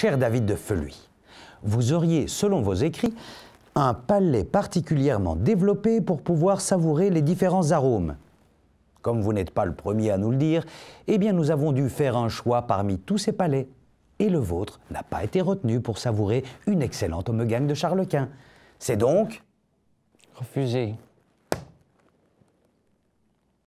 Cher David de Feluy, vous auriez, selon vos écrits, un palais particulièrement développé pour pouvoir savourer les différents arômes. Comme vous n'êtes pas le premier à nous le dire, eh bien nous avons dû faire un choix parmi tous ces palais. Et le vôtre n'a pas été retenu pour savourer une excellente omegang de Charles Quint. C'est donc... Refusé.